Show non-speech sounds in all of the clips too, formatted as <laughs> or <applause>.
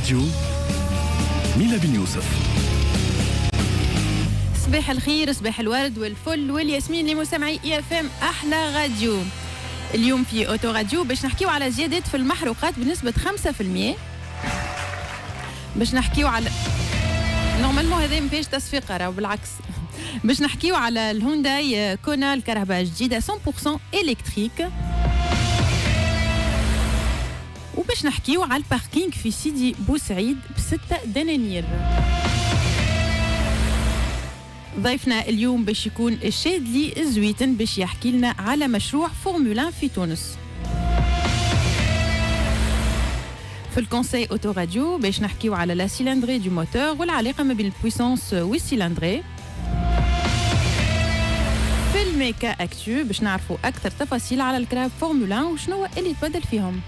راديو ميلا بن يوسف صباح الخير صباح الورد والفل والياسمين لمستمعي اي اف ام احلى راديو اليوم في اوتو راديو باش نحكيو على زيادات في المحروقات بنسبه 5% باش نحكيو على نورمالمون هذا ما فيهش تصفيقه راه بالعكس باش نحكيو على الهونداي كونا الكهرباء الجديده 100% الكتريك باش نحكيو على الباركينغ في سيدي بوسعيد بستة دنانير ضيفنا اليوم باش يكون الشادلي الزويتن باش يحكي لنا على مشروع فورمولا في تونس في الكونسي اوتو راديو باش نحكيو على لا سيلندري دو موتور والعلاقه ما بين البويسونس والسيلندري في الميكا اكتو باش نعرفوا اكثر تفاصيل على الكراب فورمولا وشنو اللي تبدل فيهم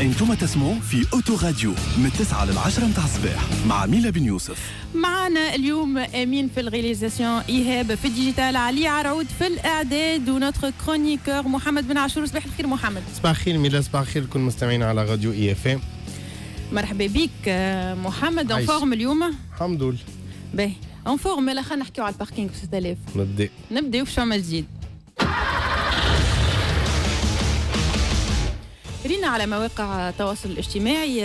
انتم تسمعوا في اوتو راديو من 9 لل 10 متاع الصباح مع ميلا بن يوسف معنا اليوم امين في الغيليزاسيون ايهاب في الديجيتال علي عرعود في الاعداد ونوتر كرونيكور محمد بن عاشور صباح الخير محمد صباح الخير ميلا صباح الخير لكل مستمعين على راديو اي اف ام مرحبا بك آه، محمد اون فورم اليوم الحمد لله باهي اون فورم خلينا نحكيو على الباركينغ 6000 نبدا نبداو في شو جديد لقينا على مواقع التواصل الاجتماعي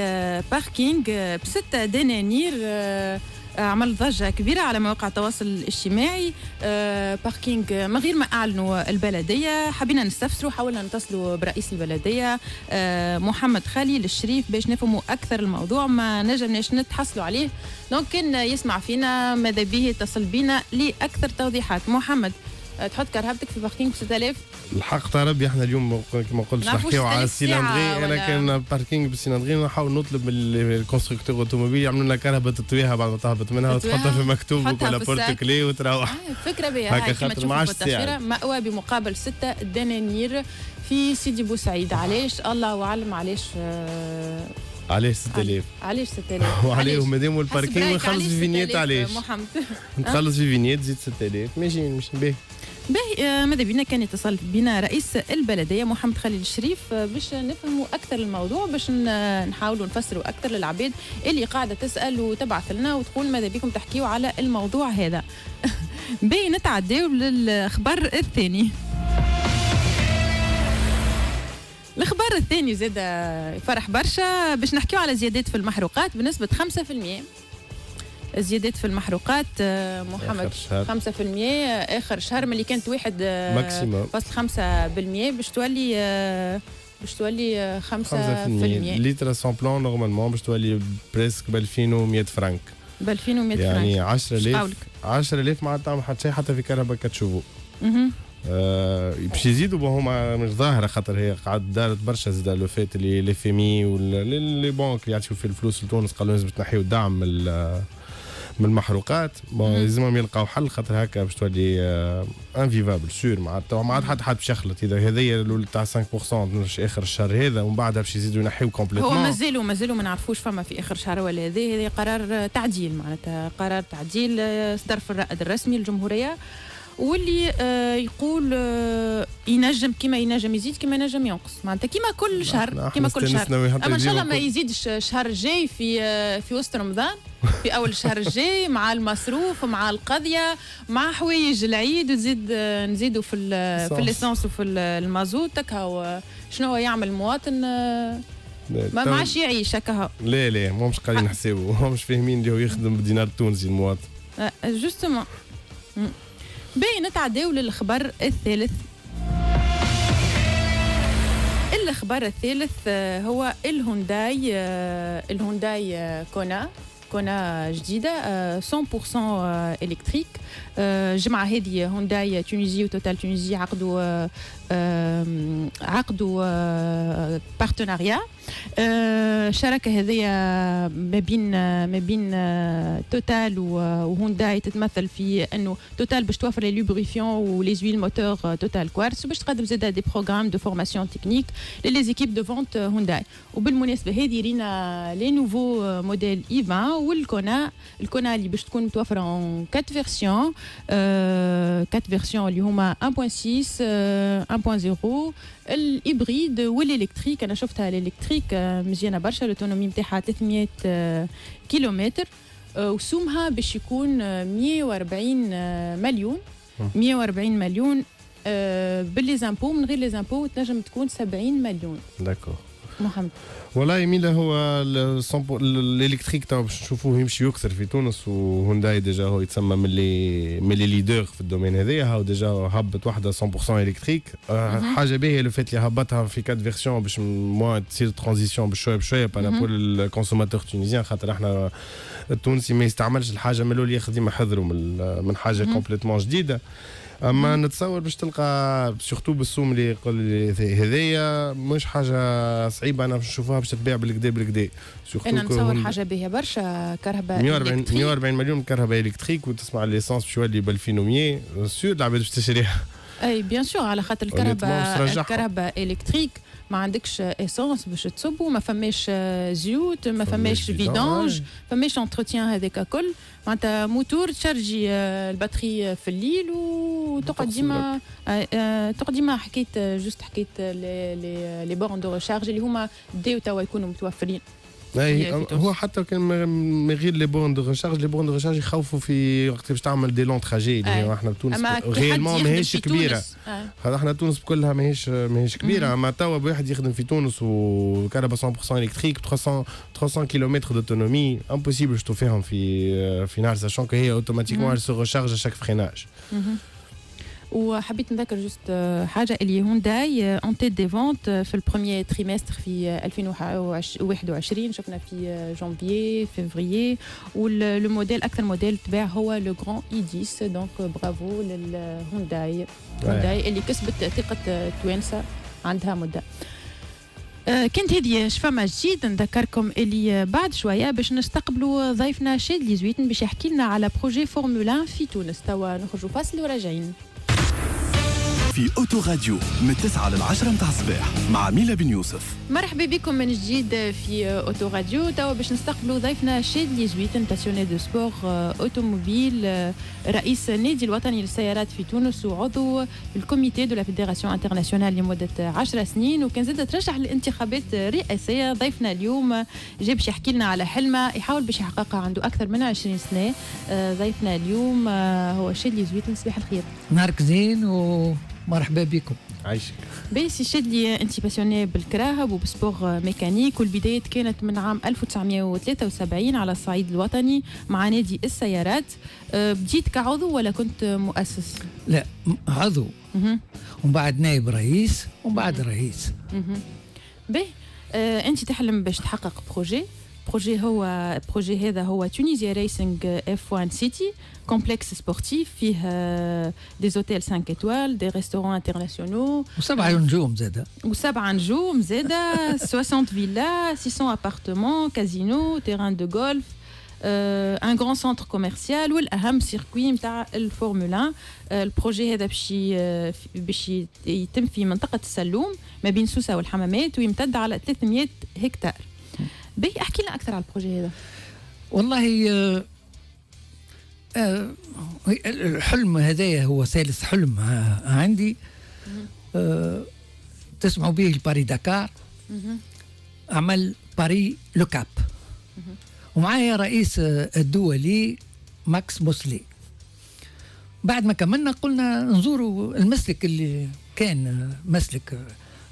باركينج آه، آه، بستة دنانير آه، عمل ضجة كبيرة على مواقع التواصل الاجتماعي أه باركينج من غير ما أعلنوا البلدية حبينا نستفسروا حاولنا نتصلوا برئيس البلدية أه محمد خالي الشريف باش نفهموا أكثر الموضوع ما نجمناش نتحصلوا عليه دونك كان يسمع فينا ماذا به يتصل بينا لأكثر توضيحات محمد تحط كرهبتك في باركينج ب 6000 الحق تاع ربي احنا اليوم كما قلت نحكيو على السيلاندري انا كان باركينج بالسيلاندري نحاول نطلب من الكونستركتور اوتوموبيل يعملوا لنا كرهبه تطويها بعد ما تهبط منها وتحطها في مكتوبك ولا بورت كلي وتروح الفكره فكره باهيه هكا خاطر ما عادش مأوى بمقابل 6 دنانير في سيدي بوسعيد علاش الله اعلم علاش آه، علاش 6000 علاش 6000 وعليهم مادام الباركينج نخلص في فينيت علاش محمد نخلص <laughs> في آه؟ فينيت زيد 6000 ماشي مش باهي باهي آه، ماذا بينا كان يتصل بنا رئيس البلديه محمد خليل الشريف آه، باش نفهموا اكثر الموضوع باش نحاولوا نفسروا اكثر للعباد اللي قاعده تسال وتبعث لنا وتقول ماذا بكم تحكيوا على الموضوع هذا <laughs> باهي نتعداو للخبر الثاني الخبر الثاني زاد آه، فرح برشا باش نحكيو على زيادات في المحروقات بنسبه 5% زيادات في المحروقات آه، محمد 5% آه، اخر شهر ملي كانت واحد آه، ماكسيموم فاصل 5% باش تولي باش تولي 5% لتر سون بلون نورمالمون باش تولي بريسك ب 2100 فرانك ب 2100 يعني فرانك يعني 10000 10000 معناتها حتى شيء حتى في كهرباء كتشوفوا اها باش يزيدوا هما مش ظاهره خاطر هي قعد دارت برشا زاد لو فات لي فيمي ولي بونك اللي يعطيو في الفلوس لتونس قالوا لازم تنحيو الدعم من المحروقات بون لازمهم يلقاو حل خاطر هكا باش تولي انفيفابل آه، سور معناتها ما عاد حد حد باش يخلط اذا هذايا تاع 5% اخر الشهر هذا ومن بعدها باش يزيدوا ينحيو كومبليتمون هو مازالوا مازالوا ما نعرفوش فما في اخر شهر ولا هذا هذا قرار تعديل معناتها قرار تعديل استرف آه، الرائد الرسمي للجمهوريه واللي آه، يقول آه، ينجم كما ينجم يزيد كما ينجم ينقص معناتها كيما كل شهر كيما كل شهر اما ان شاء الله ما يزيدش الشهر الجاي في آه، في وسط رمضان في اول الشهر الجاي مع المصروف مع القضيه مع حوايج العيد وزيد نزيدوا في في ليسونس وفي المازوت تكا شنو هو يعمل المواطن ما معاش يعيش هكا لا لا ما مش قاعدين ما <laughs> مش فاهمين اللي هو يخدم بالدينار التونسي المواطن جوستومون باين نتعداو للخبر الثالث الخبر الثالث آه، هو الهونداي آه، الهونداي آه، كونا كونا جديدة 100% إلكتريك جمعة هذه هونداي تونيزي وتوتال تونيزي عقدوا عقدوا بارتناريا Sharkeh est-elle, Total, ou honda Total, qui les lubrifiants ou les huiles moteurs Total Quartz. vous aider aussi des programmes de formation technique et les équipes de vente Hyundai. Au bout du mois, les nouveaux modèles I20 ou le Kona. Le est en 4 versions 4 versions, 1.6, 1.0, hybride ou électrique. un achète à l'électrique. الطريق آه، مزيانه برشا لوتونومي نتاعها 300 آه، كيلومتر آه، وسومها باش يكون 140 مليون 140 مليون باللي زامبو من غير لي زامبو تنجم تكون 70 مليون داكور محمد والله يميل هو الالكتريك تو باش نشوفوه يمشي يكثر في تونس وهونداي ديجا هو يتسمى من لي من لي ليدر في الدومين هذايا هاو ديجا هبط وحده 100% الكتريك آه، حاجه باهيه لو فات اللي هبطها في كات فيرسيون باش موان تصير ترانزيسيون بشويه بشويه بانا بول الكونسوماتور التونيزيان خاطر احنا التونسي ما يستعملش الحاجه من الاول ياخذ ديما حذره من حاجه كومبليتمون جديده اما نتصور باش تلقى سورتو بالسوم اللي يقول هذايا مش حاجه صعيبه انا باش نشوفها باش تتباع بالكدا بالكدا انا نتصور حاجه باهيه برشا كهرباء 140 140 مليون كهرباء الكتريك وتسمع ليسونس باش يولي ب 2100 سور العباد باش تشريها اي بيان سور على خاطر الكهرباء الكهرباء الكتريك ما عندكش اسونس باش تصبو ما فماش آه، زيوت ما فماش فيدونج فماش انترتيان هذاك الكل معناتها موتور تشارجي آه، الباتري آه، في الليل وتقعد ديما تقعد ديما حكيت جوست حكيت لي بورن دو ريشارج اللي هما بداو توا يكونوا متوفرين إيه، هو حتى كان من غير لي بون دو ريشارج لي بون دو ريشارج يخوفوا في وقت باش تعمل دي لون تراجي اللي إيه. احنا بتونس غيالمون ماهيش كبيره آه. احنا تونس كلها ماهيش ماهيش كبيره اما توا واحد يخدم في تونس وكهرباء 100% الكتريك 300 300 كيلومتر دوتونومي امبوسيبل شتو فيهم في في نار ساشون هي اوتوماتيكمون سو ريشارج اشاك فريناج وحبيت نذكر جوست آه، حاجه اللي هونداي اون تيت دي فونت في البروميير تريمستر في 2021 آه، شفنا في جانفيي فيفريي ولو موديل اكثر موديل تباع هو لو غران اي 10 دونك برافو للهونداي هونداي اللي كسبت ثقه توانسه عندها مده آه، كانت هذه فما جديد نذكركم اللي بعد شويه باش نستقبلوا ضيفنا شادلي زويتن باش يحكي لنا على بروجي فورمولا في تونس توا نخرجوا فاصل وراجعين في اوتو راديو من 9 لل 10 متاع الصباح مع ميلا بن يوسف مرحبا بكم من جديد في اوتو راديو توا باش نستقبلوا ضيفنا شادلي جويتن باسيوني دو سبور أوتوموبيل رئيس النادي الوطني للسيارات في تونس وعضو الكوميتي دو لا فيدراسيون انترناسيونال لمدة 10 سنين وكان زاد ترشح للانتخابات الرئاسية ضيفنا اليوم جاي باش يحكي لنا على حلمه يحاول باش يحققها عنده أكثر من 20 سنة آه، ضيفنا اليوم آه، هو شادلي زويتن صباح الخير نهارك زين و مرحبا بكم عايشك باسي لي انت باسيوني بالكراهب وبسبور ميكانيك والبداية كانت من عام 1973 على الصعيد الوطني مع نادي السيارات أه، بديت كعضو ولا كنت مؤسس؟ لا عضو ومن بعد نائب رئيس ومن بعد رئيس باهي انت تحلم باش تحقق بروجي Le projet est Tunisia Racing euh, F1 City, complexe sportif, euh, des hôtels 5 étoiles, des restaurants internationaux. un jour, 60 <laughs> villas, 600 appartements, casinos, terrain de golf, euh, un grand centre commercial, un circuit de Formule 1. Le projet est un بي احكي لنا اكثر على البروجي هذا والله آه آه الحلم هذايا هو ثالث حلم آه، عندي آه تسمعوا به باري دكار عمل باري لوكاب ومعايا رئيس آه، الدولي ماكس موسلي بعد ما كملنا قلنا نزوروا المسلك اللي كان آه، مسلك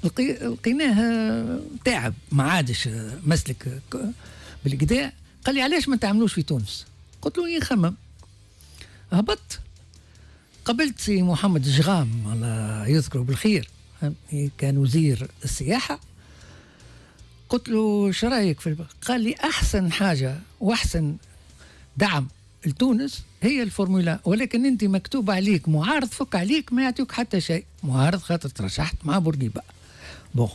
لقيناه تعب ما عادش مسلك بالكدا قال لي علاش ما تعملوش في تونس قلت له يخمم هبطت قابلت سي محمد جغام الله يذكره بالخير كان وزير السياحه قلت له شو رايك في البقى. قال لي احسن حاجه واحسن دعم لتونس هي الفورمولا ولكن انت مكتوب عليك معارض فك عليك ما يعطيك حتى شيء معارض خاطر ترشحت مع بورقيبه بون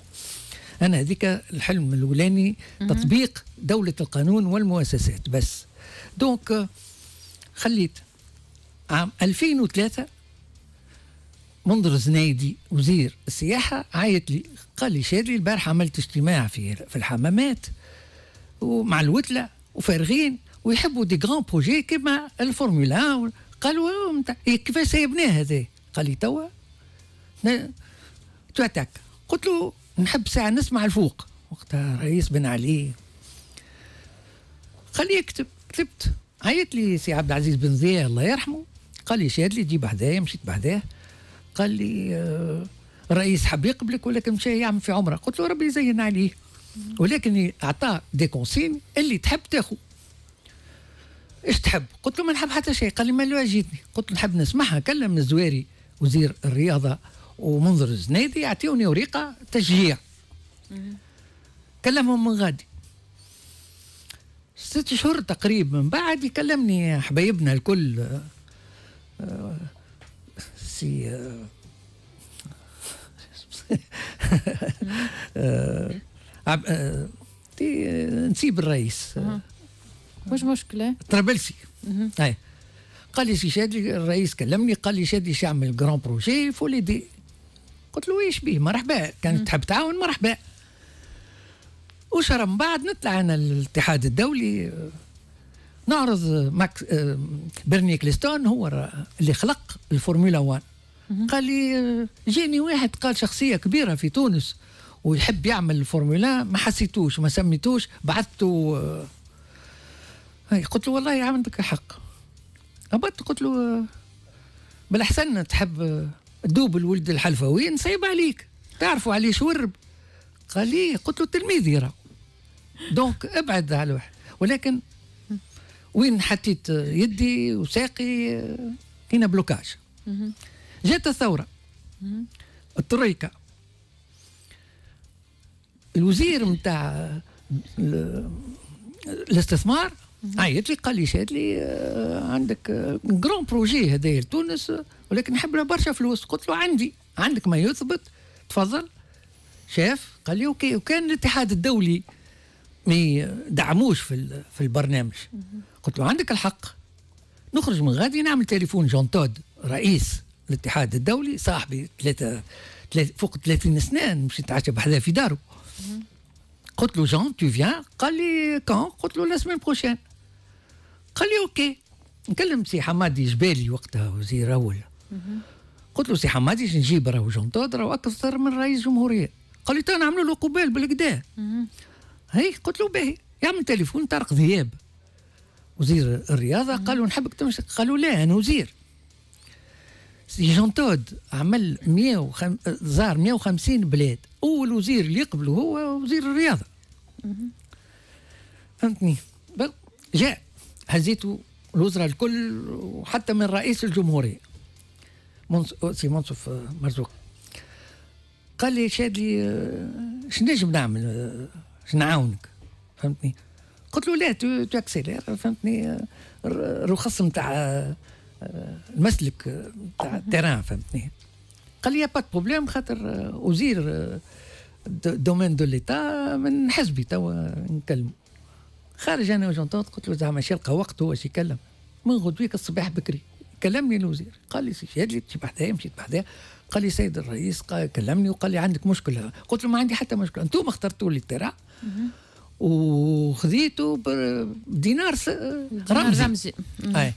انا هذيك الحلم الاولاني تطبيق دوله القانون والمؤسسات بس دونك خليت عام 2003 منظر زنايدي وزير السياحه عيط لي قال لي شادي البارحه عملت اجتماع في في الحمامات ومع الوتله وفارغين ويحبوا دي غران بروجي كيما الفورمولا قالوا إيه، كيفاش سايبناه هذا قال لي توا اتاك قلت له نحب ساعة نسمع الفوق وقتها رئيس بن علي قال لي اكتب كتبت عيط لي سي عبد العزيز بن ضياء الله يرحمه قال لي شاد لي جيب حدايا مشيت بحذاه قال لي آه، الرئيس حب يقبلك ولكن مشى يعمل في عمره قلت له ربي يزين عليه ولكن اعطاه دي كونسين اللي تحب تاخو ايش تحب؟ قلت له ما نحب حتى شيء قال لي ما لو جيتني قلت له نحب نسمعها كلم الزواري وزير الرياضه ومنظر الزنيدي يعطيوني وريقه تشجيع كلمهم من غادي ست شهور تقريبا من بعد يكلمني حبايبنا الكل آه، آه، سي آه، <laughs> نسيب الرئيس واش مشكله طرابلسي قال لي سي شادي الرئيس كلمني قال لي شادي يعمل جران بروجي فولي دي قلت له ايش بيه مرحبا كانت تحب تعاون مرحبا وشهر من بعد نطلع انا الاتحاد الدولي نعرض ماكس برني كليستون هو اللي خلق الفورمولا 1 قال لي جاني واحد قال شخصيه كبيره في تونس ويحب يعمل الفورمولا ما حسيتوش ما سميتوش بعثته آه، قلت له والله عندك حق هبطت قلت له آه، بالاحسن تحب آه، دوب الولد الحلفوي نصيب عليك تعرفوا عليه شورب قال لي قلت له تلميذي راه دونك ابعد على الواحد ولكن وين حطيت يدي وساقي كاين بلوكاج جات الثوره الترويكا الوزير نتاع الاستثمار عيط لي قال لي شاد لي آه، عندك جرون بروجي هذايا لتونس ولكن نحب له برشا فلوس قلت له عندي عندك ما يثبت تفضل شاف قال لي اوكي وكان الاتحاد الدولي ما دعموش في في البرنامج قلت له عندك الحق نخرج من غادي نعمل تليفون جون تود رئيس الاتحاد الدولي صاحبي ثلاثة فوق 30 سنه مشيت نتعشى بحذا في داره قلت له جون تو فيان قال لي كون قلت له لا سيمين بروشين قال لي اوكي نكلم سي حمادي جبالي وقتها وزير اول قلت له سي حمادي نجيب راهو جنطاد طيب، راهو اكثر من رئيس جمهوريه قال لي نعملوا له قبال بالكدا هي قلت له باهي يعمل تليفون طارق ذياب وزير الرياضه قال له نحبك تمشي قالوا لا انا وزير سي جون تود عمل 105 زار 150 بلاد اول وزير اللي يقبله هو وزير الرياضه فهمتني جاء هزيته الوزراء الكل وحتى من رئيس الجمهوريه سي منصف آه، مرزوق قال لي آه، شنو شنجم نعمل آه، شنعاونك فهمتني قلت له لا تو اكسيلير فهمتني الرخص نتاع المسلك نتاع التيران فهمتني قال لي با بروبليم خاطر وزير دومين دو ليتا من حزبي توا نكلم خارج انا وجونتون قلت له زعما شي لقى وقت هو يكلم من غدويك الصباح بكري كلمني الوزير قال لي شهد تمشي بحذايا مشيت بحذايا قال لي سيد الرئيس قال كلمني وقال لي عندك مشكله قلت له ما عندي حتى مشكله انتم اخترتوا لي الترع وخذيته بدينار رمزي, رمزي. اي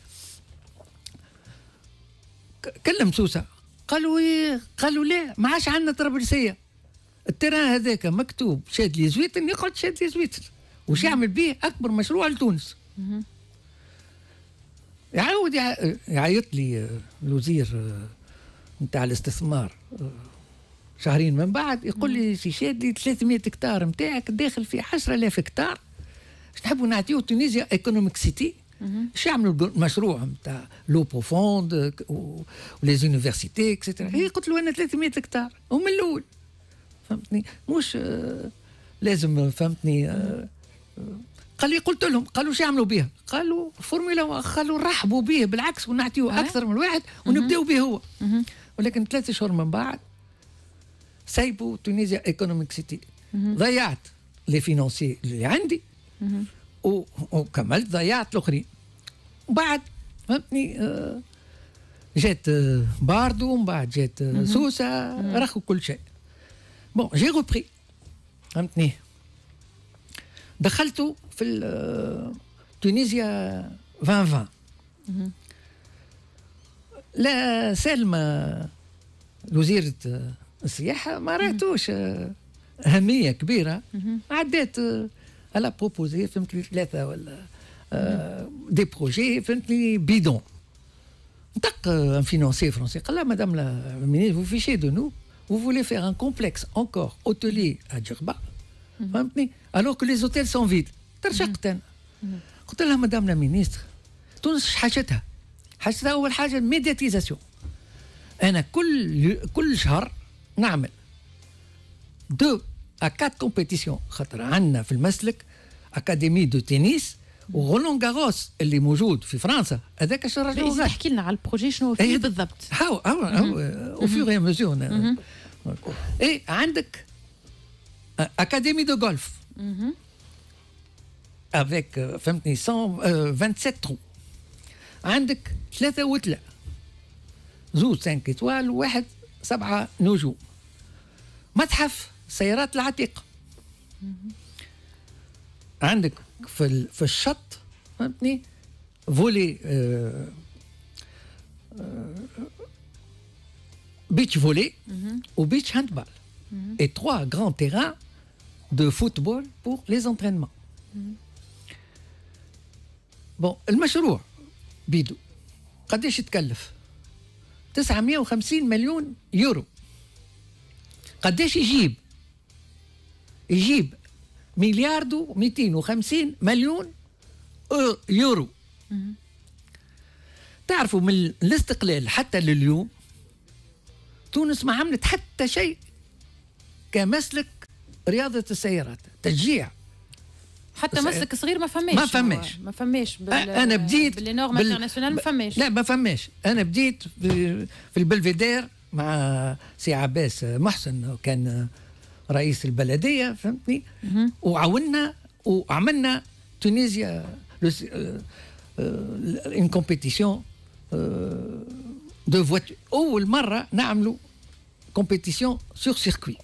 كلم سوسه قالوا ايه قالوا لا ما عادش عندنا طرابلسيه الترا هذاك مكتوب شاد لي زويتن يقعد شاد لي زويتن وش يعمل به اكبر مشروع لتونس يعاود يعني يعيط لي آه، الوزير آه، نتاع الاستثمار آه، شهرين من بعد يقول لي سي شادلي 300 هكتار نتاعك داخل في 10000 هكتار اش نحبوا نعطيو تونيزيا ايكونوميك سيتي اش يعملوا المشروع نتاع لو بروفوند وليزونيفرسيتي اكسترا هي قلت له انا 300 هكتار ومن الاول فهمتني مش لازم فهمتني قال لي قلت لهم قالوا شو يعملوا بها قالوا فورمولا قالوا نرحبوا به بالعكس ونعطيه اكثر من واحد ونبداو به هو ولكن ثلاثة شهور من بعد سايبوا تونيزيا ايكونوميك سيتي ضيعت لي فينونسي اللي عندي وكملت ضيعت الاخرين وبعد فهمتني آه، جات آه، باردو ومن بعد جات آه، سوسه رخوا كل شيء بون جي روبري فهمتني دخلتوا Fait le 2020. La Selma, Lozir de Sia, Maratouche, a une à Kibir. Elle a proposé des projets bidons. Un financier français, madame la ministre, vous fichez de nous. Vous voulez faire un complexe encore hôtelier à Djerba, alors que les hôtels sont vides. ترشقت انا قلت لها مدام لا مينيستر تونس حاجتها حاجتها اول حاجه الميدياتيزاسيون انا كل كل شهر نعمل دو اكات كومبيتيسيون خاطر عندنا في المسلك اكاديمي دو تنس وغولون غاروس اللي موجود في فرنسا هذاك الشهر راجل تحكي لنا على البروجي شنو إيه، فيه بالضبط هاو هاو هاو او فيغ ميزور اي عندك اكاديمي دو غولف avec 27 euh, euh, trous, tu a 3 étoiles, 5 étoiles, 1 7 étoiles, musée des voitures anciennes, tu as dans le dans le sud volley beach volley et mhm. beach handball mhm. et trois grands terrains de football pour les entraînements mhm. بون المشروع بيدو قداش تكلف 950 مليون يورو قداش يجيب يجيب مليار و250 مليون يورو تعرفوا من الاستقلال حتى لليوم تونس ما عملت حتى شيء كمسلك رياضة السيارات تشجيع حتى مسك إيه؟ صغير ما فماش ما فماش ما فماش انا بديت بالنورم بال... انترناسيونال ما فماش لا ما فماش انا بديت في, البلفيدير مع سي عباس محسن كان رئيس البلديه فهمتني وعاونا وعملنا تونيزيا ان كومبيتيسيون دو فواتور اول مره نعملوا كومبيتيسيون سور سيركوي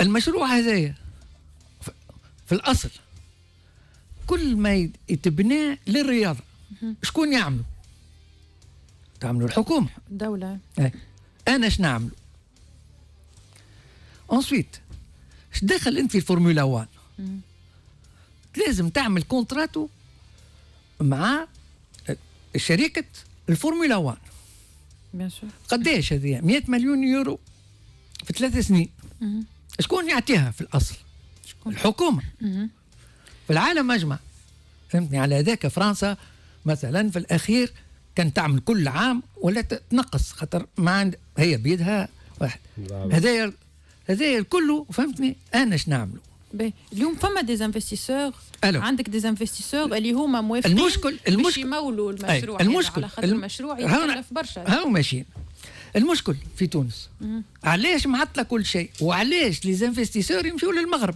المشروع هذايا في الاصل كل ما يتبنى للرياضه شكون يعمل تعملوا الحكومه الدوله إيه. انا اش نعمل؟ اونسويت اش دخل انت في الفورمولا 1 لازم تعمل كونتراتو مع شركه الفورمولا 1 بيان سور قداش هذه 100 مليون يورو في ثلاث سنين شكون يعطيها في الاصل؟ شكون؟ الحكومه في العالم اجمع فهمتني على ذاك فرنسا مثلا في الاخير كان تعمل كل عام ولا تنقص خاطر ما عند هي بيدها واحد هذايا هذايا الكل فهمتني انا شنعملوا باهي اليوم فما دي انفستيسور عندك دي انفستيسور اللي هما موافقين المشكل المشكل يمولوا المشروع يعني على خاطر المشروع يتكلف برشا هاو ماشيين المشكل في تونس علاش معطله كل شيء وعلاش ليزانفستيسور يمشيو للمغرب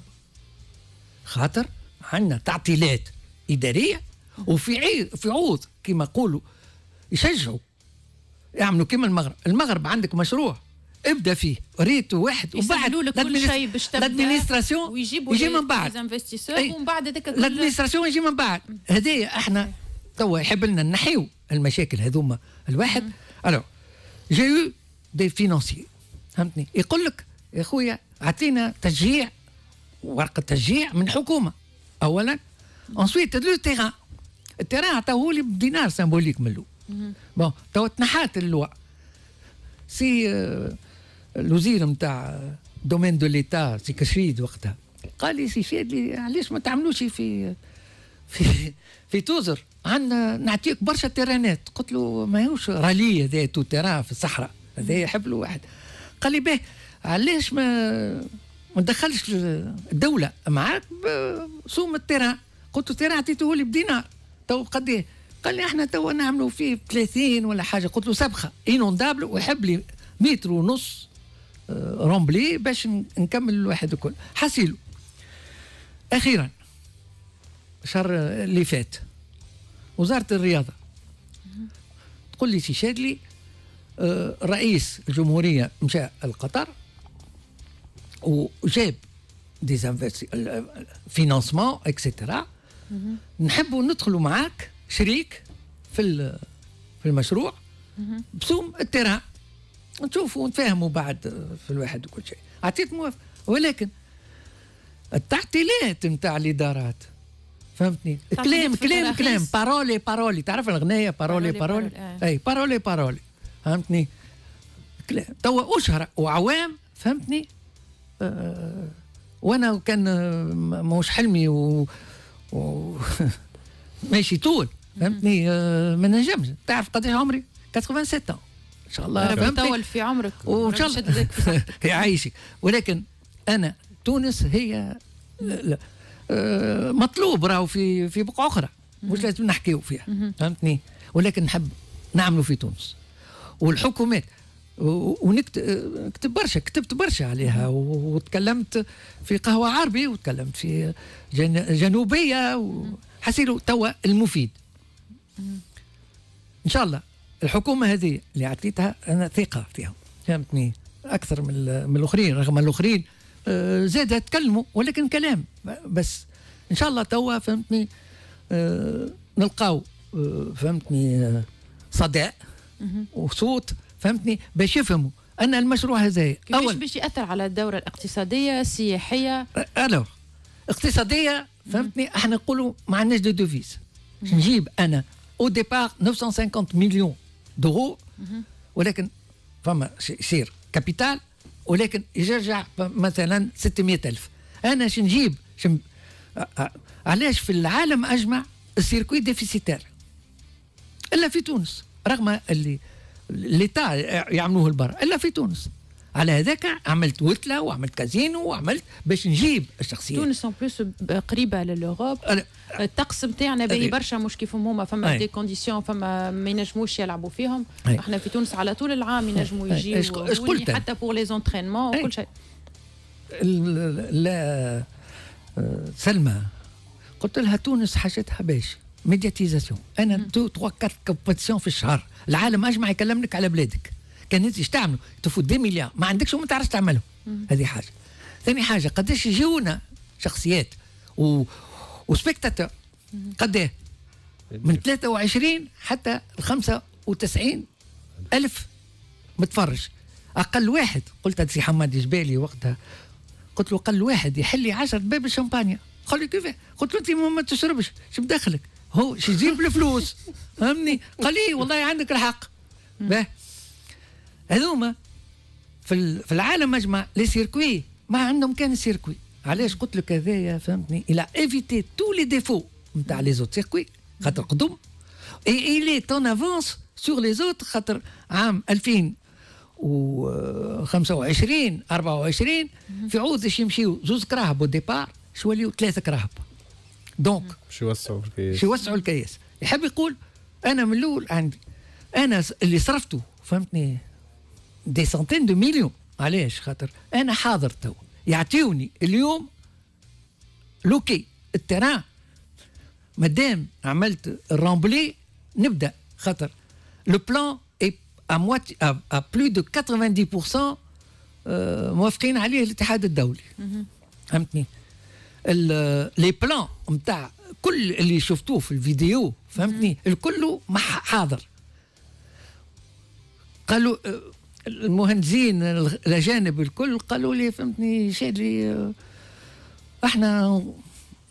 خاطر عندنا تعطيلات اداريه وفي عي... في عوض كما يقولوا يشجعوا يعملوا كما المغرب المغرب عندك مشروع ابدا فيه ريت واحد وبعد لك كل شيء باش تبدا ويجيبوا يجي من بعد ومن بعد هذاك الادمنستراسيون يجي من بعد هذايا احنا توا يحب لنا نحيو المشاكل هذوما الواحد الو جي او دي financiers فهمتني يقول لك يا خويا عطينا تشجيع ورقه تشجيع من الحكومه اولا انسويت لو تيران التيرا عطاه لي بدينار سمبوليك من الاول بون تو تنحات اللواء سي آه، الوزير نتاع دومين دو ليتا سي كشفيد وقتها قال لي سي شادلي علاش ما تعملوش في في في توزر عندنا نعطيك برشا تيرانات قلت له ماهوش رالي هذا توتيرا في الصحراء هذا يحب له واحد قال لي باه علاش ما ما دخلش الدوله معاك سوم التيران قلت له تيران عطيته لي بدينار تو قد إيه؟ قال لي احنا تو نعملوا فيه 30 ولا حاجه قلت له سبخه انوندابل ويحب لي متر ونص آه، رومبلي باش نكمل الواحد الكل حسيله اخيرا شهر اللي فات وزاره الرياضه تقول لي سي شادلي آه، رئيس الجمهوريه مشى لقطر وجاب دي فينانسمون اكسترا نحبوا ندخلوا معاك شريك في في المشروع بسوم الترا نشوفوا ونتفاهموا بعد آه، في الواحد وكل شيء عطيت موافقه ولكن التعطيلات نتاع الادارات فهمتني كلام كلام كلام بارولي بارولي تعرف الغنايه بارولي بارولي آه. اي بارولي بارولي فهمتني كلام توا اشهر وعوام فهمتني أه وانا كان ماهوش حلمي و, و... <laughs> ماشي طول فهمتني أه ما نجمش تعرف قداش عمري 87 ان شاء الله ربي طيب، يطول في عمرك وان شاء الله يعيشك <laughs> ولكن انا تونس هي لا لا آه، مطلوب راهو في في بقعه اخرى مش لازم نحكيو فيها فهمتني ولكن نحب نعملوا في تونس والحكومات ونكتب برشا كتبت برشا عليها وتكلمت في قهوة عربي وتكلمت في جنوبية وحسيلو توا المفيد إن شاء الله الحكومة هذه اللي عطيتها أنا ثقة فيهم فهمتني أكثر من, من الآخرين رغم الآخرين آه، زاد تكلموا ولكن كلام بس ان شاء الله توا فهمتني آه نلقاو آه فهمتني آه صداء وصوت فهمتني باش يفهموا ان المشروع هذا اول باش ياثر على الدوره الاقتصاديه السياحيه الو آه، اقتصاديه فهمتني احنا نقولوا ما عندناش دو ديفيز نجيب انا او ديبار 950 مليون دورو ولكن فما يصير كابيتال ولكن يرجع مثلا 600 الف انا شنجيب نجيب شم... علاش في العالم اجمع السيركوي ديفيسيتير الا في تونس رغم اللي ليتا يعملوه البر الا في تونس على هذاك عملت وتله وعملت كازينو وعملت باش نجيب الشخصيه تونس اون بلوس قريبه للاوروب الطقس نتاعنا باهي برشا مش كيف هما فما دي كونديسيون فما ما ينجموش يلعبوا فيهم احنا في تونس على طول العام ينجموا يجيو حتى بور لي زونترينمون وكل شيء أه، سلمى قلت لها تونس حاجتها باش ميدياتيزاسيون انا تو تروا كات كومبيتيسيون في الشهر العالم اجمع يكلمك على بلادك كان انت تعملوا تفوت دي مليار ما عندكش وما تعرفش تعملهم هذه حاجه ثاني حاجه قداش يجيونا شخصيات و... وسبيكتاتور قد ايه من 23 حتى 95 الف متفرج اقل واحد قلت سي حماد جبالي وقتها قلت له قال واحد يحل لي 10 باب الشمبانيا قال لي كيف قلت له انت ما تشربش شو بدخلك هو شو يجيب الفلوس فهمني قال لي إيه، والله عندك الحق باه هذوما في في العالم اجمع لي سيركوي ما عندهم كان سيركوي علاش قلت لك هذايا فهمتني الى ايفيتي تو لي ديفو نتاع لي زوت سيركوي خاطر قدم اي اي لي تون افونس سور لي زوت خاطر عام 2000 و25 24 في عوض باش يمشيو زوز كراهب وديبار شو وليو ثلاثه كراهب دونك hmm. شو يوسعوا الكياس شو يوسعوا الكياس يحب يقول انا من الاول عندي انا اللي صرفته فهمتني دي سنتين دو مليون علاش خاطر انا حاضر تو يعطيوني اليوم لوكي التيران مادام عملت الرامبلي نبدا خاطر لو بلان à, moitié, à, à plus de 90% موافقين عليه الاتحاد الدولي فهمتني لي بلان نتاع كل اللي شفتوه في الفيديو فهمتني الكل حاضر قالوا آه، المهندسين الاجانب الكل قالوا لي فهمتني شادي آه، احنا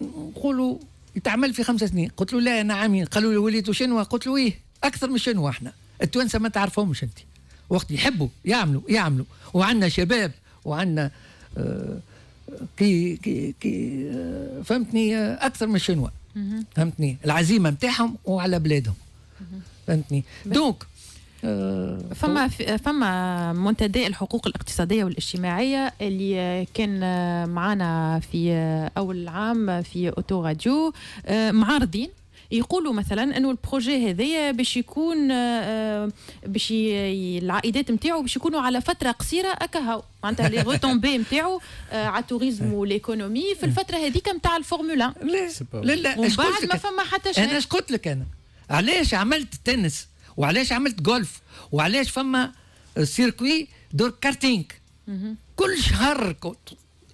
نقولوا يتعمل في خمسة سنين قلت له لا انا نعم. عامين قالوا لي وليتوا شنوا قلت له ايه اكثر من شنوا احنا التوانسه ما تعرفهمش انت وقت يحبوا يعملوا يعملوا وعندنا شباب وعندنا آه، كي كي كي آه، فهمتني آه، اكثر من شنوا فهمتني العزيمه نتاعهم وعلى بلادهم فهمتني دونك فما فما منتدى الحقوق الاقتصاديه والاجتماعيه اللي كان معانا في اول العام في اوتو راديو معارضين يقولوا مثلا انه البروجي هذايا باش يكون آه، آه، باش العائدات نتاعو باش يكونوا على فتره قصيره اكهو معناتها لي روتومبي نتاعو آه، على التوريزم إيه. والايكونومي في الفتره هذيك نتاع الفورمولا لا لا لا ومن بعد ما فما حتى شيء انا اش قلت لك انا علاش عملت تنس وعلاش عملت جولف وعلاش فما سيركوي دور كارتينك كل شهر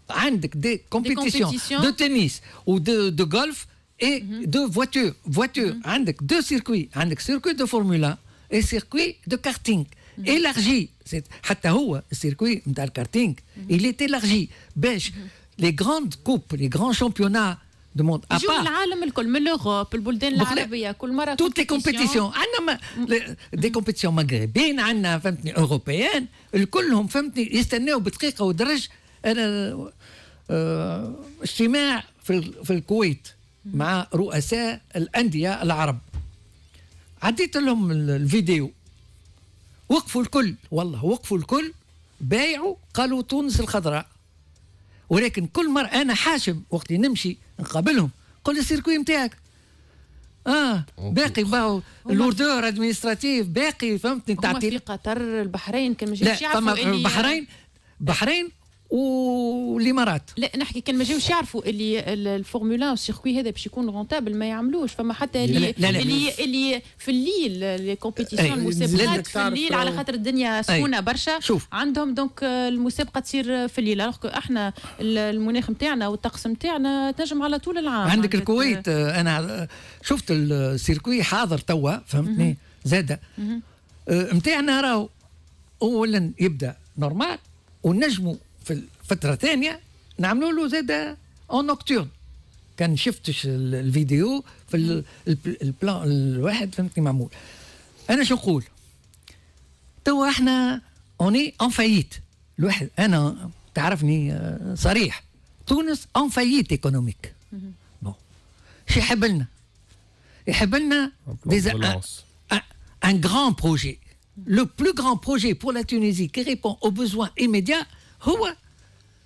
عندك دي كومبيتيسيون دو تنس ودو دو جولف et mm-hmm. deux voitures. Voitures, mm-hmm. deux circuits. Un circuit de Formule 1 et circuit de karting. Mm-hmm. Élargi. c'est le circuit de karting, il est élargi. les grandes coupes, les grands championnats de monde. À part, toutes les compétitions. Ah des compétitions maghrébines, ah européennes. Ils يستناو بدقيقة ودرج اجتماع في مع رؤساء الأندية العرب عديت لهم الفيديو وقفوا الكل والله وقفوا الكل بايعوا قالوا تونس الخضراء ولكن كل مرة أنا حاشم وقت اللي نمشي نقابلهم قول السيركوي نتاعك اه باقي باو الوردور ادمنستراتيف باقي فهمتني تعطي في قطر البحرين كان مش لا فما البحرين البحرين والامارات لا نحكي كان ما جاوش يعرفوا اللي الفورمولا والسيركوي هذا باش يكون رونتابل ما يعملوش فما حتى اللي لا لا اللي, لا اللي في الليل لي كومبيتيسيون المسابقات في الليل على آه. خاطر الدنيا سخونه برشا شوف. عندهم دونك المسابقه تصير في الليل الوغ احنا المناخ نتاعنا والطقس نتاعنا تنجم على طول العام عندك الكويت آه، انا آه، شفت السيركوي حاضر توا فهمتني زاده نتاعنا راهو اولا يبدا نورمال ونجموا في الفترة الثانية نعملوا له زاد اون نوكتيون كان شفتش الفيديو في البلان الواحد فهمتني معمول انا شو نقول توا احنا اوني اون فايت الواحد انا تعرفني آه، صريح تونس اون فايت ايكونوميك بون شو يحب لنا يحب لنا ان غران بروجي لو بلو غران بروجي بور لا تونيزي كي ريبون او بوزوان ايميديا هو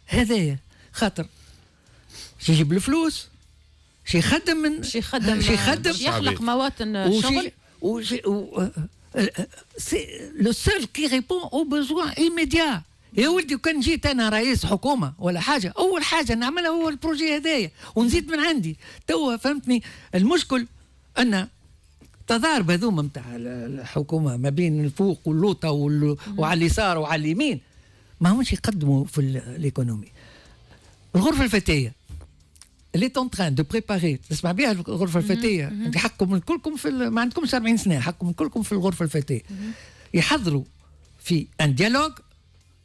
هذايا خاطر شي يجيب الفلوس شي يخدم من شي يخدم شي يخدم يخلق مواطن شغل وشي و... سي لو سول كي ريبون او بوزوان ايميديا يا ولدي كان جيت انا رئيس حكومه ولا حاجه اول حاجه نعملها هو البروجي هذايا ونزيد من عندي توا فهمتني المشكل ان تضارب هذوما نتاع الحكومه ما بين الفوق واللوطه وعلى اليسار وعلى اليمين ما همش يقدموا في الايكونومي الغرفه الفتيه اللي اون تران دو بريباري تسمع بها الغرفه الفتيه انت حقكم كلكم في ما عندكمش 40 سنه حقكم كلكم في الغرفه الفتيه يحضروا في ان ديالوج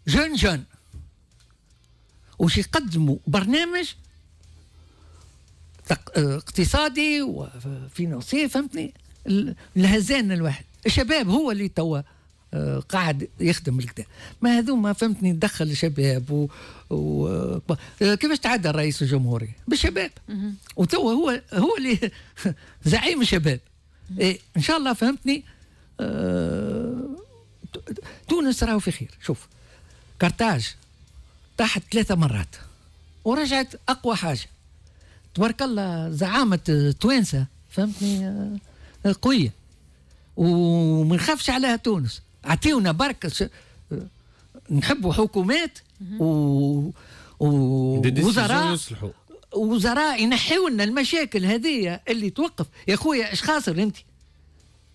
جون جون وش يقدموا برنامج آه، اقتصادي وفينانسي فهمتني الهزان الواحد الشباب هو اللي توا قاعد يخدم لك هذو ما هذوما فهمتني دخل شباب و... و... كيفاش تعدى الرئيس الجمهوري بالشباب وتوا هو هو اللي <laughs> زعيم الشباب إيه ان شاء الله فهمتني أه... تونس راهو في خير شوف كارتاج تحت ثلاثة مرات ورجعت أقوى حاجة تبارك الله زعامة توانسة فهمتني آه، قوية وما نخافش عليها تونس اعطيونا برك نحبوا حكومات و, و... وزراء وزراء ينحيوا لنا المشاكل هذه اللي توقف يا خويا اش خاسر انت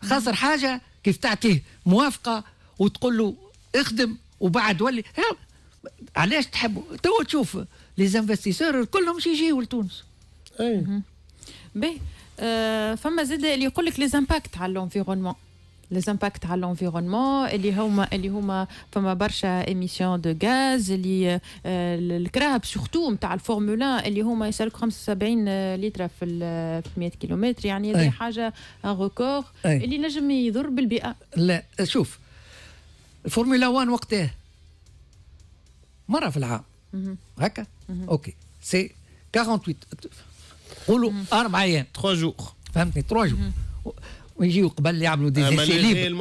خاسر حاجه كيف تعطيه موافقه وتقول له اخدم وبعد ولي علاش تحبوا تو تشوف لي زانفستيسور كلهم شي يجيو لتونس اي باهي فما زاد اللي يقول لك لي زامباكت على الانفيرونمون ليزامباكت على الانفيرونمون اللي هما اللي هما فما برشا ايميسيون دو غاز اللي الكراب سورتو نتاع الفورمولا اللي هما يسالك 75 لتر في 100 كيلومتر يعني هذه حاجه ان ريكور اللي نجم يضر بالبيئه لا شوف الفورمولا 1 وقتها مره في العام هكا اوكي سي 48 قولوا اربع ايام 3 جور فهمتني 3 جور ويجيو قبل اللي يعملوا دي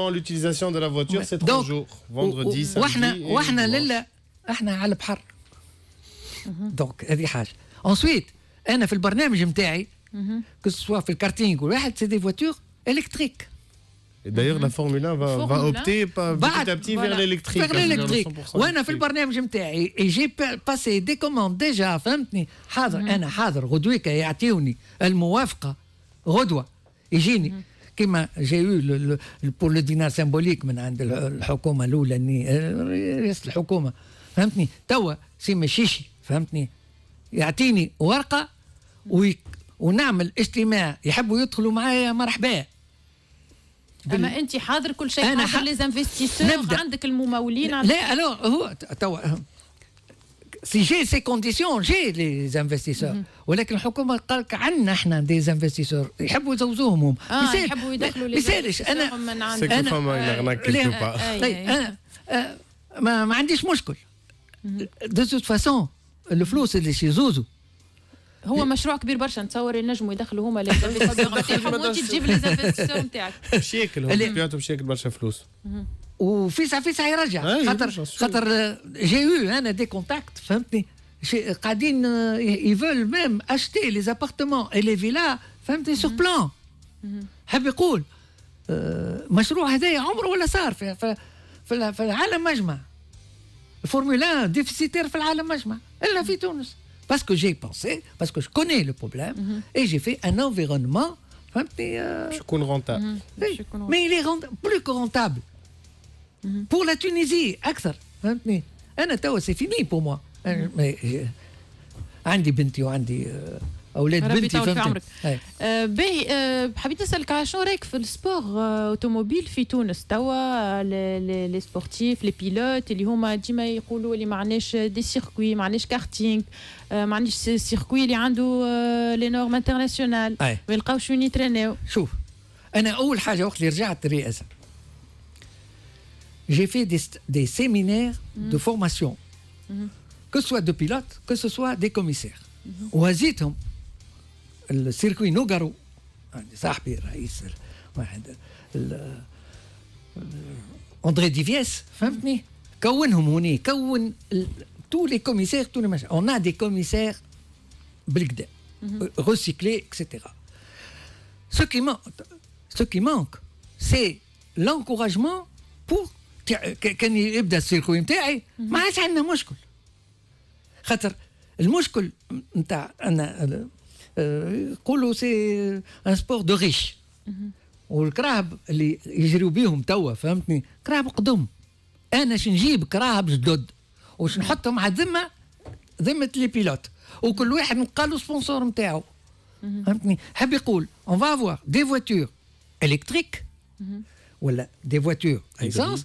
لوتيليزاسيون دو لا سي جور احنا على البحر دونك هذه حاجه انا في D'ailleurs, la Formule 1 va, opter petit à petit vers l'électrique. Vers l'électrique. في البرنامج نتاعي فهمتني حاضر انا كما جايو بور لو دينار سيمبوليك من عند الحكومه الاولى رئاسه الحكومه فهمتني توا سي مشيشي فهمتني يعطيني ورقه وي ونعمل اجتماع يحبوا يدخلوا معايا مرحبا بال... اما انت حاضر كل شيء انا حاضر ح... ليزانفستيسور عندك الممولين لا الو هو توا سي جي سي كونديسيون جي لي زانفستيسور ولكن الحكومه قال لك عندنا احنا دي زانفستيسور يحبوا يزوزوهم هم آه يحبوا يدخلوا لي يسالش انا انا ما, ما عنديش مشكل دو توت فاسون الفلوس اللي شي زوزو هو مشروع كبير برشا نتصور ينجموا يدخلوا هما لي زانفستيسور تجيب لي زانفستيسور نتاعك مشاكل هم بيعطوا مشاكل برشا فلوس Fils à fils euh, j'ai eu un hein, des contacts. Euh, euh, ils veulent même acheter les appartements et les villas. Femme, sur mhm. plan. parce que j'ai pensé parce que je connais le problème mhm. et j'ai fait un environnement rentable, mais mhm. il est plus que rentable. بور لا تونيزي اكثر فهمتني انا توا سي فيني بو موا عندي بنتي وعندي آه، اولاد بنتي في آه باهي آه، حبيت نسالك على شنو رايك في السبور آه، اوتوموبيل في تونس توا لي سبورتيف لي بيلوت اللي هما ديما يقولوا اللي ما عندناش دي سيركوي ما عندناش كارتينغ ما عندناش سيركوي اللي عنده لي نورم انترناسيونال ما يلقاوش وين يتريناو شوف انا اول حاجه وقت اللي رجعت الرئاسه j'ai fait des, séminaires de mhm. formation, mhm. que ce soit de pilotes, que ce soit des commissaires. Mhm. oasis le circuit Nogaro, André Diviès, hein, tous les commissaires, tous les machins. On a des commissaires blikde, euh, recyclés, etc. Ce qui manque, ce qui manque, c'est l'encouragement pour كان يبدا السيركوي نتاعي ما عادش عندنا مشكل خاطر المشكل نتاع انا آه، يقولوا سي ان سبور دو ريش والكراهب اللي يجريو بيهم توا فهمتني كراهب قدم انا شنجيب نجيب كراهب جدد وش نحطهم على ذمه ذمه لي بيلوت وكل واحد نلقى له سبونسور نتاعو فهمتني حب يقول اون فافوار دي فواتور الكتريك ولا دي فواتور ايسانس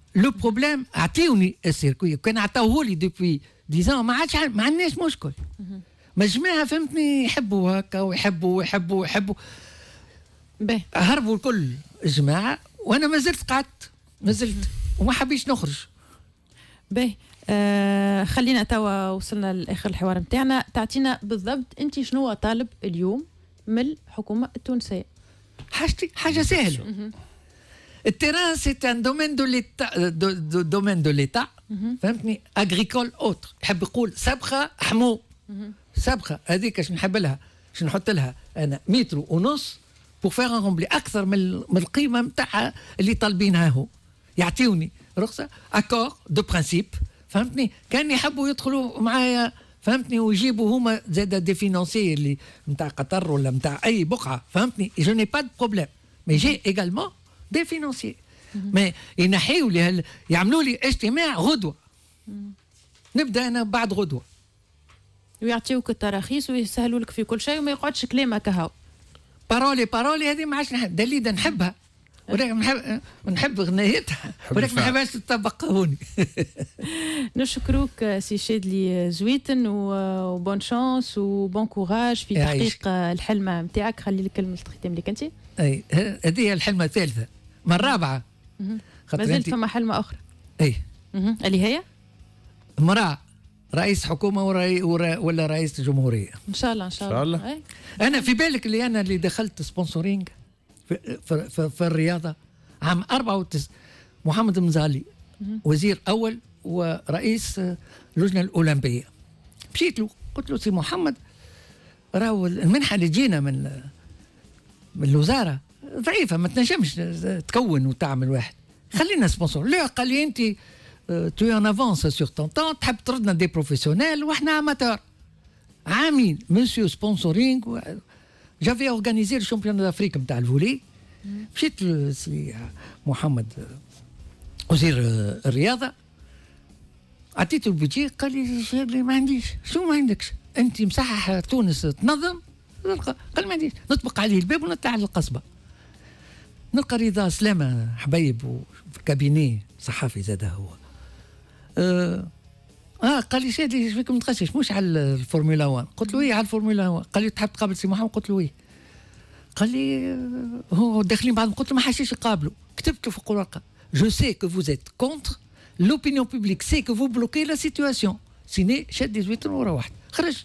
لو بروبليم عطيوني السيركوي كان لي دوبوي ديزان ما عادش ما عندناش مشكل ما الجماعه فهمتني يحبوا هكا ويحبوا ويحبوا ويحبوا هربوا الكل الجماعه وانا ما زلت قعدت ما زلت وما حبيتش نخرج باهي آه خلينا توا وصلنا لاخر الحوار نتاعنا تعطينا بالضبط انت شنو طالب اليوم من الحكومه التونسيه حاجتي حاجه سهله التيران سيت ان دومين دو ليتا دومين دو ليتا فهمتني اغريكول اوتر يحب يقول سبخه حمو سبخه هذيك اش نحب لها اش نحط لها انا متر ونص بور فيغ رومبلي اكثر من القيمه نتاعها اللي طالبينها هو يعطيوني رخصه اكور دو برانسيب فهمتني كان يحبوا يدخلوا معايا فهمتني ويجيبوا هما زاد دي فينونسي اللي نتاع قطر ولا نتاع اي بقعه فهمتني جو ني با دو بروبليم مي جي ايغالمون دي فينونسي مي ينحيوا لي هل يعملوا لي اجتماع غدوه نبدا انا بعد غدوه ويعطيوك التراخيص ويسهلوا لك في كل شيء وما يقعدش كلامك هاو بارولي بارولي هذه ما عادش نحب دليدا نحبها أه. ولكن نحب نحب غنايتها ولكن ما نحبهاش تطبق هوني <laughs> نشكروك سي شادلي زويتن وبون شانس وبون كوراج في تحقيق الحلمه نتاعك خلي لك كلمه تختم لك انت اي هذه هي الحلمه الثالثه ما الرابعه ما زلت فما حلمة أخرى أي اللي هي؟ امرأة رئيس حكومة ورأي ورأي ولا رئيس جمهورية إن شاء الله إن شاء الله, إن شاء الله. أي. أنا في بالك اللي أنا اللي دخلت سبونسورينج في, في, في, في الرياضة عام 94 محمد مزالي وزير أول ورئيس اللجنة الأولمبية مشيت له قلت له سي محمد راهو المنحة اللي جينا من من الوزارة ضعيفه ما تنجمش آه، تكون وتعمل واحد خلينا سبونسور لا قال لي انت تو ان افونس سور طون طون تحب تردنا دي بروفيسيونيل واحنا اماتور عامين مسيو سبونسورينغ جافي اورغانيزي الشامبيون دافريك نتاع الفولي مشيت لسي آه، محمد آه، وزير الرياضه عطيته البيجي قال لي, لي ما عنديش شو ما عندكش انت مصحح تونس تنظم قال ما عنديش نطبق عليه الباب ونطلع للقصبه نلقى رضا سلامة حبيب وكابيني صحفي زاد هو آه, اه قال لي شادي ايش فيكم متغشش مش على الفورمولا 1 قلت له ايه على الفورمولا 1 قال لي تحب تقابل سي محمد قلت له ايه قال لي أه، هو داخلين بعض قلت له ما حاشيش يقابلوا كتبت في الورقه جو سي كو فوز ات كونتر لوبينيون بوبليك سي كو فو بلوكي لا سيتياسيون سيني شد زويتر وروحت خرج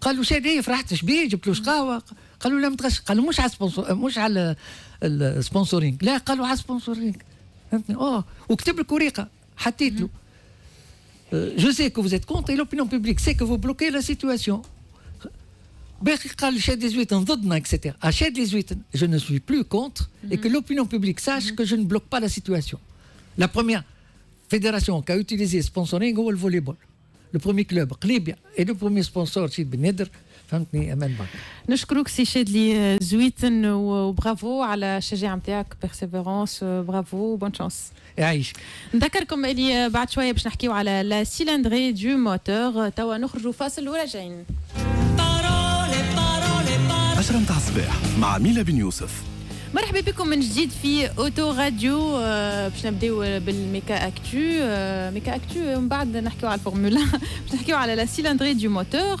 قالوا شادي إيه، فرحت بيه جبت له قهوه قالوا لا متغش قالوا مش على مش على Le sponsoring. Là, Je sais que vous êtes contre et l'opinion publique sait que vous bloquez la situation. Je ne suis plus contre et que mhm. l'opinion publique sache mhm. que je ne bloque pas la situation. La première fédération qui a utilisé le sponsoring c'est le volleyball. Le premier club, Klib, et le premier sponsor, Chib ben Neder. فهمتني امان برك نشكرك سي شادلي زويتن وبرافو على الشجاعه نتاعك بيرسيفيرونس برافو بون شانس يعيش نذكركم اللي بعد شويه باش نحكيو على لا سيلندري دو موتور توا نخرجوا فاصل وراجعين عشرة متاع الصباح مع ميلا بن يوسف مرحبا بكم من جديد في اوتو آه، راديو باش نبداو بالميكا اكتو آه، ميكا اكتو ومن بعد نحكيو على الفورمولا <laughs> باش نحكيو على لا سيلندري دو موتور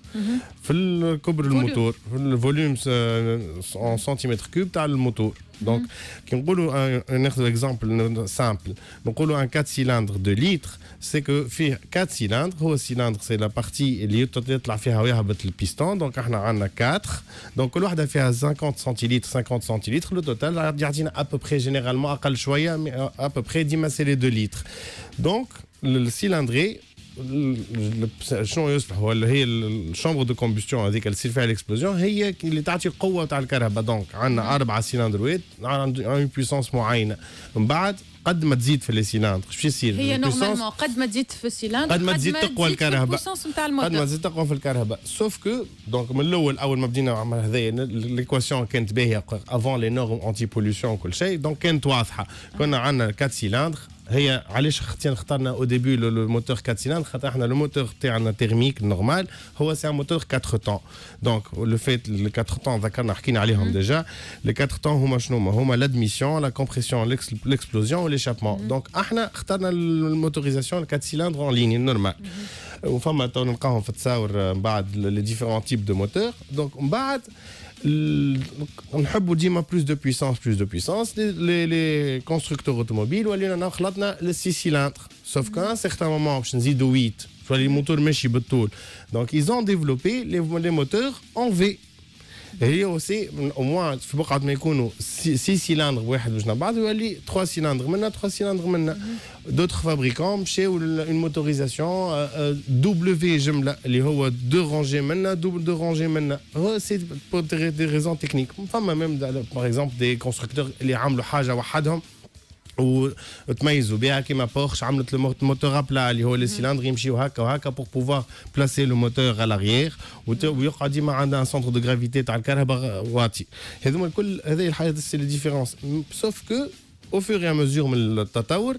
le volume le centimètres le volume en cm moto donc mm-hmm. un exemple simple donc au 4 cylindres de litre, c'est que 4 quatre cylindres cylindre c'est la partie etlie la fer avec le piston donc car a 4 donc uloir d'affaires à 50 centilitres 50 cl, le total la jardine à peu près généralement à à peu près 10 masses les 2 litres donc le cylindré شنو يصبح ولا هي الشامبر دو كومبستيون هذيك اللي تصير فيها الاكسبلوزيون هي اللي تعطي القوه تاع الكهرباء دونك عندنا اربع سيلندرويد عندهم اون بويسونس معينه من بعد قد ما تزيد في لي سيلاندر شو يصير هي نورمالمون قد ما تزيد في السيلندر قد ما تزيد تقوى الكهرباء قد ما تزيد تقوى في الكهرباء سوف كو دونك من الاول اول ما بدينا نعمل هذايا ليكواسيون كانت باهيه افون لي نورم انتي بوليسيون وكل شيء دونك كانت واضحه كنا عندنا كات سيلندر rien allez choisi au début le moteur 4 cylindres le moteur thermique normal c'est un moteur 4 temps donc le fait les 4 temps c'est déjà les 4 temps ils sont l'admission la compression l'explosion et l'échappement donc on a choisi la motorisation 4 cylindres en ligne normal on va maintenant les différents types de moteurs donc on veut plus de puissance, plus de puissance. Les, constructeurs automobiles, ont alors on les 6 cylindres. Sauf qu'à un certain moment, je ne dis 8, les moteurs ils Donc ils ont développé les, les moteurs en V y il aussi au moins ce qu'on va dire l'un de l'autre il y a les trois cylindres mais non trois cylindres mhm. d'autres fabricants chez une motorisation euh, euh, W, qui est deux rangées mais double deux rangées mais C'est pour des raisons techniques même par exemple des constructeurs les hamel haja ou un hein, ou tu mets zoubé à qui maporche amont le moteur à plat à l'huile cylindre immédiat pour pouvoir placer le moteur à l'arrière ou tu a un centre de gravité dans le carabaoati c'est la différence sauf qu'au fur et à mesure de la tataur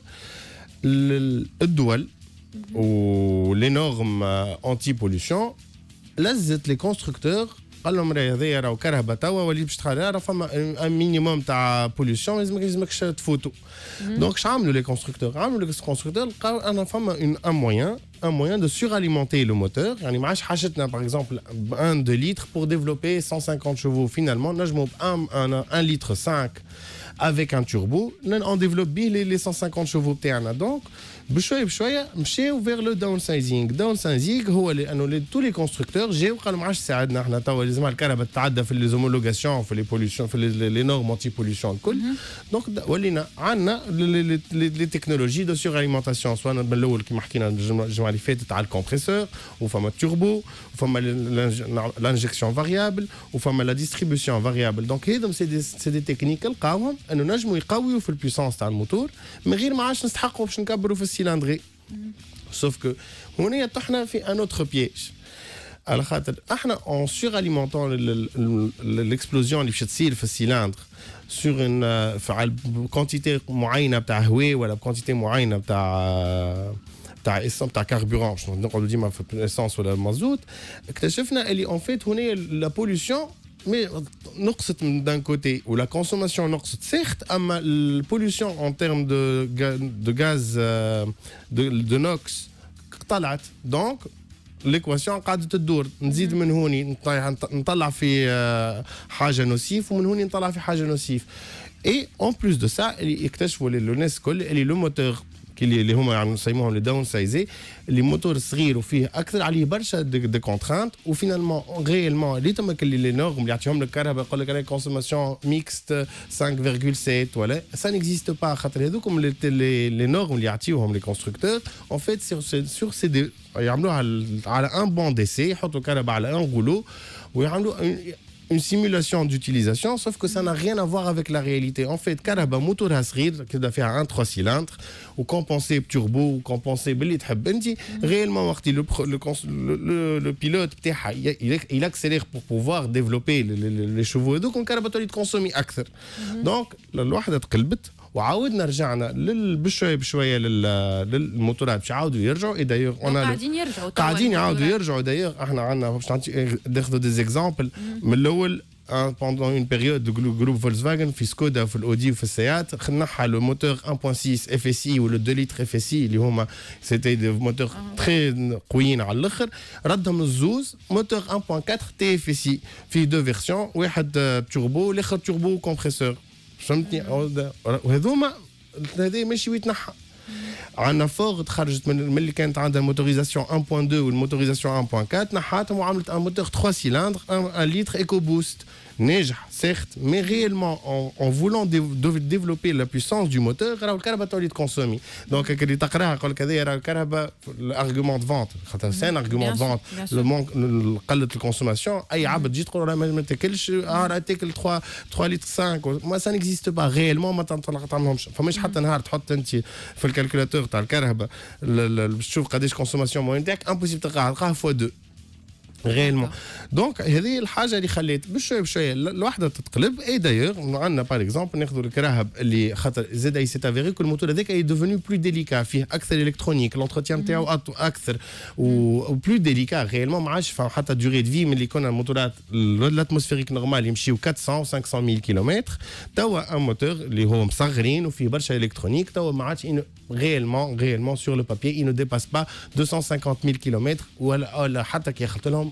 les douals ou les normes euh, anti pollution là c'est les constructeurs alors on il y a un minimum de pollution mais ne peuvent pas une photo. donc je les constructeurs je un moyen un moyen de suralimenter le moteur en image par exemple un 2 litres pour développer 150 chevaux finalement là je monte un litre 5 avec un turbo on développe les 150 chevaux qu'il donc je suis ouvert le downsizing. le downsizing, tous les constructeurs, nous les homologations, les normes anti-pollution. Donc, on a les technologies de suralimentation. Soit on a compresseur, le turbo, l'injection variable, la distribution variable. Donc, c'est des techniques. qui puissance du moteur. Mais il y a Sauf que, on est à un autre piège. En suralimentant l'explosion du cylindre sur une euh, quantité moyenne de hué ou la quantité moyenne de ta euh, ta carburant, donc on le dit, essence ou la mazout, en fait, la pollution mais euh, d'un côté ou la consommation certes la pollution en termes de, de gaz euh, de, de nox donc l'équation قاعده تدور نزيد من هوني نطلع في حاجه نوسيف ومن هوني نطلع في حاجه نوسيف et en plus de ça il يكتشفوا il est le moteur les moteurs serrés ou fils, acteurs de contraintes ou finalement réellement les normes. Il y a un carabac, une consommation mixte 5,7. Voilà, ça n'existe pas. À travers nous, comme les normes, les constructeurs en fait, sur ces deux, il y a un banc d'essai, un rouleau où il y a un une simulation d'utilisation, sauf que ça n'a rien à voir avec la réalité. En fait, Karaba moto qui doit faire un 3 cylindres, ou compensé turbo, ou compensé mhm. réellement, le, le, le, le pilote, il, il accélère pour pouvoir développer les, chevaux. Et donc, on de consommer consomme mhm. Donc, la loi a وعاودنا رجعنا بشوي بشويه بشويه للموتورات باش يعاودوا يرجعوا اي دايوغ قاعدين يرجعوا قاعدين يعاودوا يرجعوا دايوغ احنا عندنا باش ناخذوا دي زيكزامبل من الاول بوندون اون بيريود جروب فاجن في سكودا في الاودي وفي السيات خنعها لو موتور 1.6 اف اس اي ولا 2 لتر اف اس اي اللي هما سيتي دي موتور تري قويين على الاخر ردهم الزوز موتور 1.4 تي اف اس اي في دو فيرسيون واحد توربو والاخر توربو كومبريسور Je suis venu à la maison. Je suis venu à la maison. Il y a un effort de la motorisation 1.2 ou 1.4. Il y a un moteur 3 cylindres, 1 litre éco-boost certes, mais réellement, en, voulant développer la puissance du moteur, alors le pas de consommer. Donc, argument de vente, c'est un argument de vente. Le manque de consommation, il y a un peu de que 3 litres 5. Moi, ça n'existe pas réellement. Je mm-hmm. le calculateur, tu as le carabat, le chouf, la consommation, impossible de faire 2 réellement. Donc, il y a des choses qui sont fait que Et d'ailleurs, nous avons par exemple, nous avons le s'est avéré que le moteur est devenu plus délicat. Il y a électronique, l'entretien est plus délicat réellement. Je ne la durée de vie, mais l'icône moteur l'atmosphérique normale, il y 400 ou 500 000 km. Il y a un moteur qui est sagrin ou qui est électronique. Il y a réellement, réellement sur le papier, il ne dépasse pas 250 000 km ou il y a un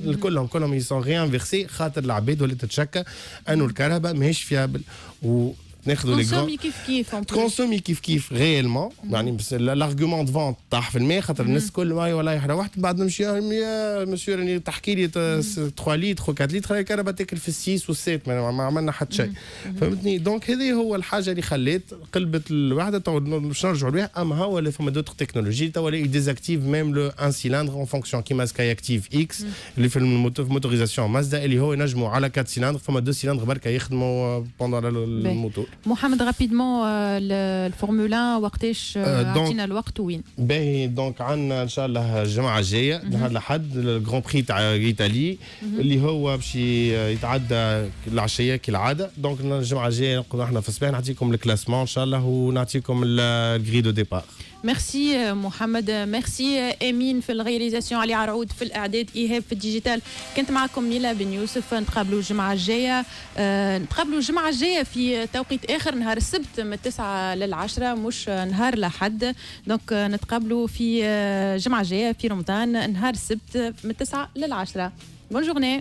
الكلهم كلهم يسون ريانفيرسي خاطر العباد ولات تتشكى انه الكهرباء ماهيش فيابل ناخذوا لي كونسومي كيف كيف تكونسومي كيف كيف ريالمون يعني بس لارغومون دو فونت طاح في الماء خاطر الناس mm-hmm. الكل ماي والله روحت واحد بعد نمشي يا مسيو راني تحكي لي 3 لتر 4 لتر الكهرباء تاكل في السيس والسات ما عملنا حتى شيء mm-hmm. فهمتني دونك هذه هو الحاجه اللي خلات قلبت الوحده تو باش نرجعوا لها اما هو فما دوتر تكنولوجي تو ولا ديزاكتيف ميم لو ان سيلندر اون فونكسيون كيما سكاي اكتيف اكس اللي في الموتوريزاسيون مازدا اللي هو ينجموا على 4 سيلندر فما 2 سيلندر برك يخدموا بوندون الموتور محمد رابيدمون الفورمولا وقتاش عطينا الوقت وين؟ باهي دونك عندنا ان شاء الله الجمعه الجايه نهار الاحد الجران بري تاع ايطالي اللي هو باش يتعدى العشيه كالعاده دونك الجمعه الجايه نقعدوا احنا في الصباح نعطيكم الكلاسمون ان شاء الله ونعطيكم الغري دو ديبار ميرسي محمد ميرسي امين في الرياليزاسيون علي عرعود في الاعداد ايهاب في الديجيتال كنت معكم نيلا بن يوسف نتقابلوا الجمعه الجايه آه، نتقابلوا الجمعه الجايه في توقيت اخر نهار السبت من 9 للعشرة مش نهار لحد دونك آه، نتقابلوا في آه، الجمعه الجايه في رمضان نهار السبت من 9 للعشرة بون جورني